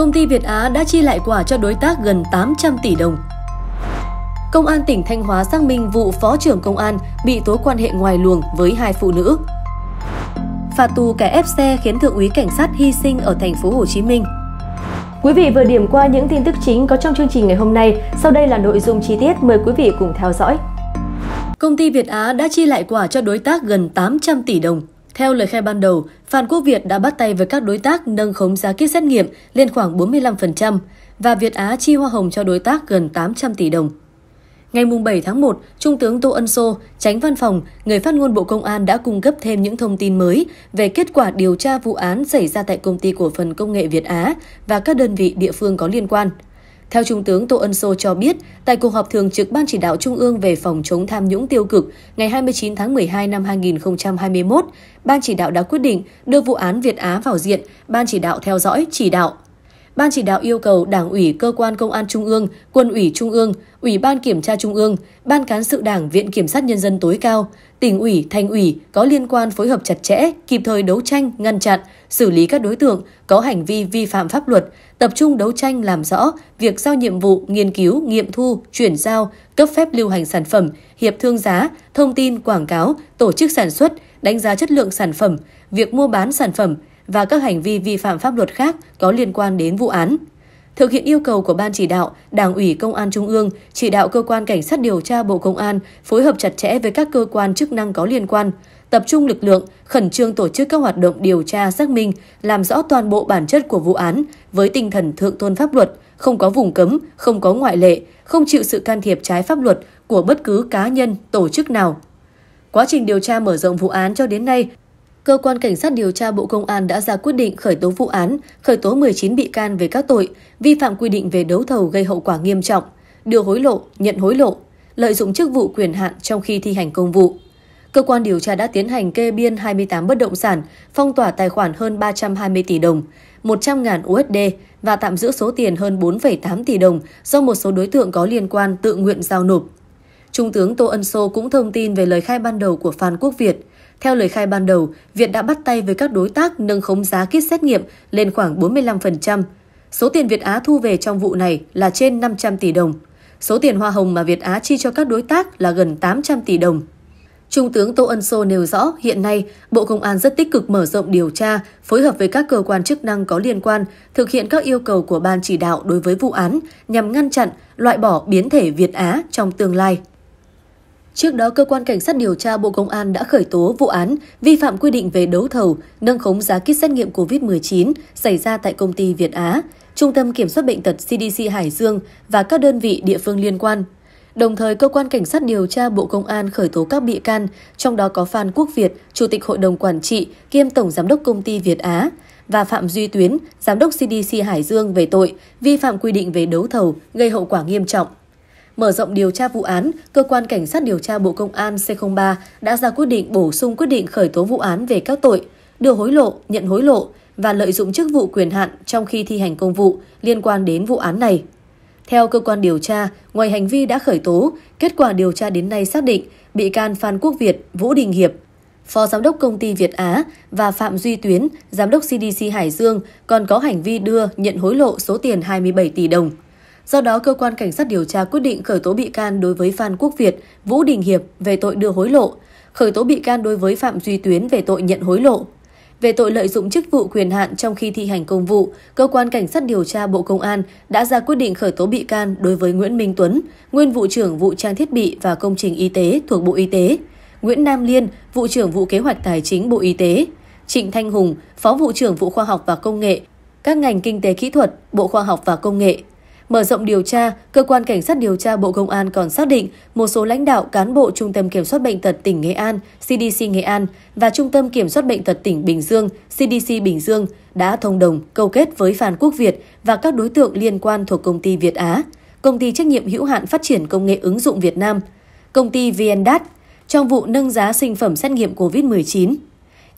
công ty Việt Á đã chi lại quả cho đối tác gần 800 tỷ đồng. Công an tỉnh Thanh Hóa xác minh vụ phó trưởng công an bị tố quan hệ ngoài luồng với hai phụ nữ. Phạt tù kẻ ép xe khiến thượng úy cảnh sát hy sinh ở thành phố Hồ Chí Minh. Quý vị vừa điểm qua những tin tức chính có trong chương trình ngày hôm nay. Sau đây là nội dung chi tiết, mời quý vị cùng theo dõi. Công ty Việt Á đã chi lại quả cho đối tác gần 800 tỷ đồng. Theo lời khai ban đầu, Phan Quốc Việt đã bắt tay với các đối tác nâng khống giá kit xét nghiệm lên khoảng 45% và Việt Á chi hoa hồng cho đối tác gần 800 tỷ đồng. Ngày 7 tháng 1, Trung tướng Tô Ân Sô, tránh văn phòng, người phát ngôn Bộ Công an đã cung cấp thêm những thông tin mới về kết quả điều tra vụ án xảy ra tại công ty cổ phần công nghệ Việt Á và các đơn vị địa phương có liên quan – theo Trung tướng Tô Ân Sô cho biết, tại cuộc họp thường trực Ban chỉ đạo Trung ương về phòng chống tham nhũng tiêu cực ngày 29 tháng 12 năm 2021, Ban chỉ đạo đã quyết định đưa vụ án Việt Á vào diện Ban chỉ đạo theo dõi chỉ đạo. Ban chỉ đạo yêu cầu Đảng ủy Cơ quan Công an Trung ương, Quân ủy Trung ương, Ủy ban Kiểm tra Trung ương, Ban Cán sự Đảng Viện Kiểm sát Nhân dân tối cao, tỉnh ủy, thành ủy có liên quan phối hợp chặt chẽ, kịp thời đấu tranh, ngăn chặn, xử lý các đối tượng có hành vi vi phạm pháp luật, tập trung đấu tranh làm rõ việc giao nhiệm vụ, nghiên cứu, nghiệm thu, chuyển giao, cấp phép lưu hành sản phẩm, hiệp thương giá, thông tin quảng cáo, tổ chức sản xuất, đánh giá chất lượng sản phẩm, việc mua bán sản phẩm, và các hành vi vi phạm pháp luật khác có liên quan đến vụ án. Thực hiện yêu cầu của Ban chỉ đạo, Đảng ủy Công an Trung ương chỉ đạo cơ quan cảnh sát điều tra Bộ Công an phối hợp chặt chẽ với các cơ quan chức năng có liên quan, tập trung lực lượng, khẩn trương tổ chức các hoạt động điều tra xác minh, làm rõ toàn bộ bản chất của vụ án với tinh thần thượng tôn pháp luật, không có vùng cấm, không có ngoại lệ, không chịu sự can thiệp trái pháp luật của bất cứ cá nhân, tổ chức nào. Quá trình điều tra mở rộng vụ án cho đến nay, Cơ quan Cảnh sát điều tra Bộ Công an đã ra quyết định khởi tố vụ án, khởi tố 19 bị can về các tội vi phạm quy định về đấu thầu gây hậu quả nghiêm trọng, đưa hối lộ, nhận hối lộ, lợi dụng chức vụ quyền hạn trong khi thi hành công vụ. Cơ quan điều tra đã tiến hành kê biên 28 bất động sản, phong tỏa tài khoản hơn 320 tỷ đồng, 100.000 USD và tạm giữ số tiền hơn 4,8 tỷ đồng do một số đối tượng có liên quan tự nguyện giao nộp. Trung tướng Tô Ân Sô cũng thông tin về lời khai ban đầu của Phan Quốc Việt – theo lời khai ban đầu, Việt đã bắt tay với các đối tác nâng khống giá kit xét nghiệm lên khoảng 45%. Số tiền Việt Á thu về trong vụ này là trên 500 tỷ đồng. Số tiền hoa hồng mà Việt Á chi cho các đối tác là gần 800 tỷ đồng. Trung tướng Tô Ân Sô nêu rõ hiện nay Bộ Công an rất tích cực mở rộng điều tra, phối hợp với các cơ quan chức năng có liên quan, thực hiện các yêu cầu của Ban chỉ đạo đối với vụ án nhằm ngăn chặn, loại bỏ biến thể Việt Á trong tương lai. Trước đó, Cơ quan Cảnh sát điều tra Bộ Công an đã khởi tố vụ án vi phạm quy định về đấu thầu, nâng khống giá kit xét nghiệm COVID-19 xảy ra tại công ty Việt Á, Trung tâm Kiểm soát Bệnh tật CDC Hải Dương và các đơn vị địa phương liên quan. Đồng thời, Cơ quan Cảnh sát điều tra Bộ Công an khởi tố các bị can, trong đó có Phan Quốc Việt, Chủ tịch Hội đồng Quản trị kiêm Tổng Giám đốc Công ty Việt Á, và Phạm Duy Tuyến, Giám đốc CDC Hải Dương về tội vi phạm quy định về đấu thầu gây hậu quả nghiêm trọng. Mở rộng điều tra vụ án, Cơ quan Cảnh sát điều tra Bộ Công an C03 đã ra quyết định bổ sung quyết định khởi tố vụ án về các tội đưa hối lộ, nhận hối lộ và lợi dụng chức vụ quyền hạn trong khi thi hành công vụ liên quan đến vụ án này. Theo cơ quan điều tra, ngoài hành vi đã khởi tố, kết quả điều tra đến nay xác định bị can Phan Quốc Việt, Vũ Đình Hiệp, Phó Giám đốc Công ty Việt Á và Phạm Duy Tuyến, Giám đốc CDC Hải Dương còn có hành vi đưa nhận hối lộ số tiền 27 tỷ đồng. Do đó, cơ quan cảnh sát điều tra quyết định khởi tố bị can đối với Phan Quốc Việt, Vũ Đình Hiệp về tội đưa hối lộ, khởi tố bị can đối với Phạm Duy Tuyến về tội nhận hối lộ. Về tội lợi dụng chức vụ quyền hạn trong khi thi hành công vụ, cơ quan cảnh sát điều tra Bộ Công an đã ra quyết định khởi tố bị can đối với Nguyễn Minh Tuấn, nguyên vụ trưởng vụ trang thiết bị và công trình y tế thuộc Bộ Y tế, Nguyễn Nam Liên, vụ trưởng vụ kế hoạch tài chính Bộ Y tế, Trịnh Thanh Hùng, phó vụ trưởng vụ khoa học và công nghệ, các ngành kinh tế kỹ thuật, Bộ Khoa học và Công nghệ Mở rộng điều tra, cơ quan cảnh sát điều tra Bộ Công an còn xác định một số lãnh đạo cán bộ Trung tâm Kiểm soát Bệnh tật tỉnh Nghệ An, CDC Nghệ An và Trung tâm Kiểm soát Bệnh tật tỉnh Bình Dương, CDC Bình Dương đã thông đồng câu kết với Phan Quốc Việt và các đối tượng liên quan thuộc công ty Việt Á, công ty trách nhiệm hữu hạn phát triển công nghệ ứng dụng Việt Nam, công ty VNDAT trong vụ nâng giá sinh phẩm xét nghiệm COVID-19.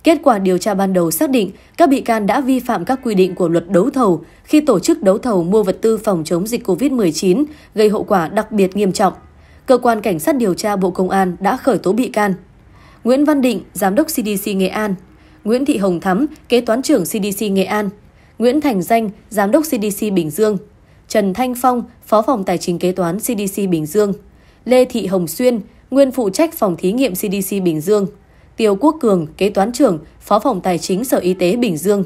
Kết quả điều tra ban đầu xác định các bị can đã vi phạm các quy định của luật đấu thầu khi tổ chức đấu thầu mua vật tư phòng chống dịch COVID-19 gây hậu quả đặc biệt nghiêm trọng. Cơ quan Cảnh sát điều tra Bộ Công an đã khởi tố bị can. Nguyễn Văn Định, Giám đốc CDC Nghệ An Nguyễn Thị Hồng Thắm, Kế toán trưởng CDC Nghệ An Nguyễn Thành Danh, Giám đốc CDC Bình Dương Trần Thanh Phong, Phó phòng Tài chính Kế toán CDC Bình Dương Lê Thị Hồng Xuyên, Nguyên phụ trách phòng thí nghiệm CDC Bình Dương Tiêu Quốc Cường, kế toán trưởng, phó phòng tài chính Sở Y tế Bình Dương.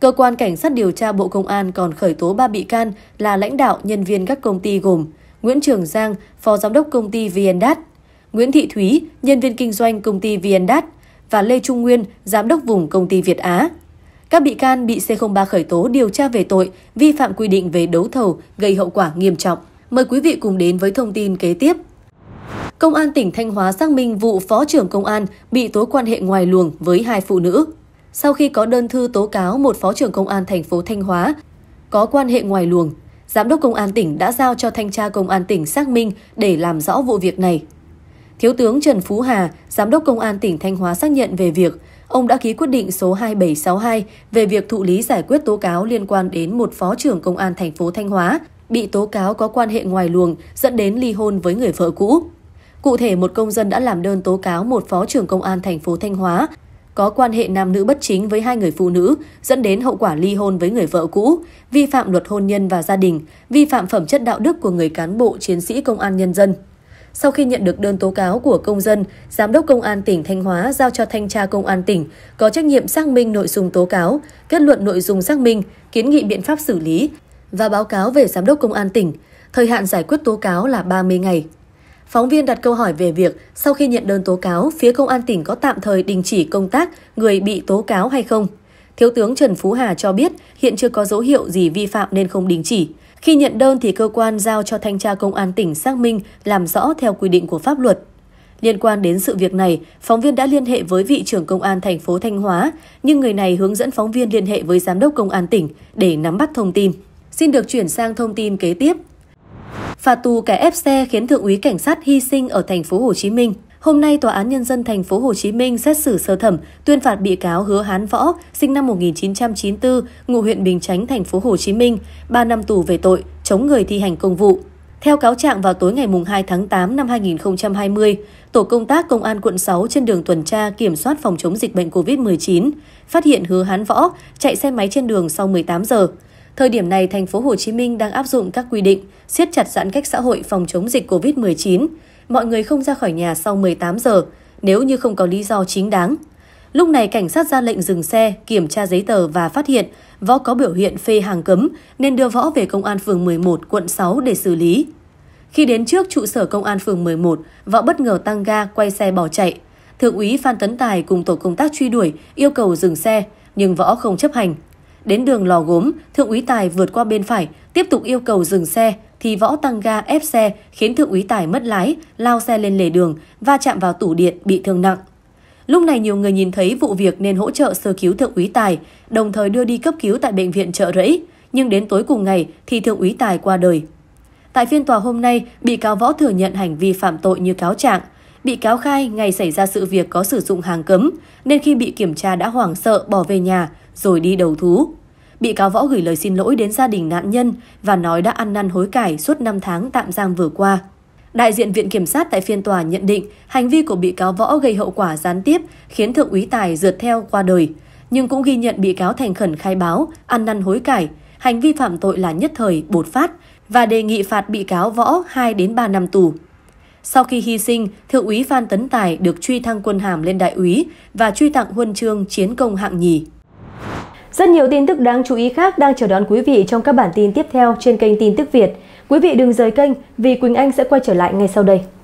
Cơ quan Cảnh sát điều tra Bộ Công an còn khởi tố 3 bị can là lãnh đạo nhân viên các công ty gồm Nguyễn Trường Giang, phó giám đốc công ty VNDAT, Nguyễn Thị Thúy, nhân viên kinh doanh công ty VNDAT và Lê Trung Nguyên, giám đốc vùng công ty Việt Á. Các bị can bị C03 khởi tố điều tra về tội vi phạm quy định về đấu thầu gây hậu quả nghiêm trọng. Mời quý vị cùng đến với thông tin kế tiếp. Công an tỉnh Thanh Hóa xác minh vụ phó trưởng công an bị tố quan hệ ngoài luồng với hai phụ nữ. Sau khi có đơn thư tố cáo một phó trưởng công an thành phố Thanh Hóa có quan hệ ngoài luồng, Giám đốc Công an tỉnh đã giao cho Thanh tra Công an tỉnh xác minh để làm rõ vụ việc này. Thiếu tướng Trần Phú Hà, Giám đốc Công an tỉnh Thanh Hóa xác nhận về việc ông đã ký quyết định số 2762 về việc thụ lý giải quyết tố cáo liên quan đến một phó trưởng công an thành phố Thanh Hóa bị tố cáo có quan hệ ngoài luồng dẫn đến ly hôn với người vợ cũ. Cụ thể, một công dân đã làm đơn tố cáo một phó trưởng công an thành phố Thanh Hóa có quan hệ nam nữ bất chính với hai người phụ nữ, dẫn đến hậu quả ly hôn với người vợ cũ, vi phạm luật hôn nhân và gia đình, vi phạm phẩm chất đạo đức của người cán bộ chiến sĩ công an nhân dân. Sau khi nhận được đơn tố cáo của công dân, Giám đốc Công an tỉnh Thanh Hóa giao cho Thanh tra Công an tỉnh có trách nhiệm xác minh nội dung tố cáo, kết luận nội dung xác minh, kiến nghị biện pháp xử lý và báo cáo về Giám đốc Công an tỉnh. Thời hạn giải quyết tố cáo là 30 ngày. Phóng viên đặt câu hỏi về việc sau khi nhận đơn tố cáo, phía công an tỉnh có tạm thời đình chỉ công tác người bị tố cáo hay không. Thiếu tướng Trần Phú Hà cho biết hiện chưa có dấu hiệu gì vi phạm nên không đình chỉ. Khi nhận đơn thì cơ quan giao cho thanh tra công an tỉnh xác minh làm rõ theo quy định của pháp luật. Liên quan đến sự việc này, phóng viên đã liên hệ với vị trưởng công an thành phố Thanh Hóa, nhưng người này hướng dẫn phóng viên liên hệ với giám đốc công an tỉnh để nắm bắt thông tin. Xin được chuyển sang thông tin kế tiếp. Phạt tù kẻ ép xe khiến thượng úy cảnh sát hy sinh ở thành phố Hồ Chí Minh. Hôm nay, Tòa án Nhân dân thành phố Hồ Chí Minh xét xử sơ thẩm tuyên phạt bị cáo Hứa Hán Võ, sinh năm 1994, ngụ huyện Bình Chánh, thành phố Hồ Chí Minh, 3 năm tù về tội chống người thi hành công vụ. Theo cáo trạng vào tối ngày 2 tháng 8 năm 2020, tổ công tác Công an quận 6 trên đường tuần tra kiểm soát phòng chống dịch bệnh COVID-19 phát hiện Hứa Hán Võ chạy xe máy trên đường sau 18 giờ. Thời điểm này, thành phố Hồ Chí Minh đang áp dụng các quy định siết chặt giãn cách xã hội phòng chống dịch COVID-19. Mọi người không ra khỏi nhà sau 18 giờ nếu như không có lý do chính đáng. Lúc này cảnh sát ra lệnh dừng xe, kiểm tra giấy tờ và phát hiện Võ có biểu hiện phê hàng cấm nên đưa Võ về công an phường 11, quận 6 để xử lý. Khi đến trước trụ sở công an phường 11, Võ bất ngờ tăng ga quay xe bỏ chạy. Thượng úy Phan Tấn Tài cùng tổ công tác truy đuổi yêu cầu dừng xe, nhưng Võ không chấp hành, Đến đường Lò Gốm, Thượng úy Tài vượt qua bên phải, tiếp tục yêu cầu dừng xe, thì võ tăng ga ép xe khiến Thượng úy Tài mất lái, lao xe lên lề đường, va chạm vào tủ điện bị thương nặng. Lúc này nhiều người nhìn thấy vụ việc nên hỗ trợ sơ cứu Thượng úy Tài, đồng thời đưa đi cấp cứu tại bệnh viện trợ rẫy, nhưng đến tối cùng ngày thì Thượng úy Tài qua đời. Tại phiên tòa hôm nay, bị cáo võ thừa nhận hành vi phạm tội như cáo trạng. Bị cáo khai ngày xảy ra sự việc có sử dụng hàng cấm, nên khi bị kiểm tra đã hoảng sợ bỏ về nhà, rồi đi đầu thú. Bị cáo Võ gửi lời xin lỗi đến gia đình nạn nhân và nói đã ăn năn hối cải suốt 5 tháng tạm giam vừa qua. Đại diện Viện Kiểm sát tại phiên tòa nhận định hành vi của bị cáo Võ gây hậu quả gián tiếp khiến Thượng úy Tài rượt theo qua đời, nhưng cũng ghi nhận bị cáo thành khẩn khai báo, ăn năn hối cải, hành vi phạm tội là nhất thời, bột phát và đề nghị phạt bị cáo Võ 2 đến 3 năm tù. Sau khi hy sinh, Thượng úy Phan Tấn Tài được truy thăng quân hàm lên đại úy và truy tặng huân chương chiến công hạng nhì. Rất nhiều tin tức đáng chú ý khác đang chờ đón quý vị trong các bản tin tiếp theo trên kênh Tin tức Việt. Quý vị đừng rời kênh vì Quỳnh Anh sẽ quay trở lại ngay sau đây.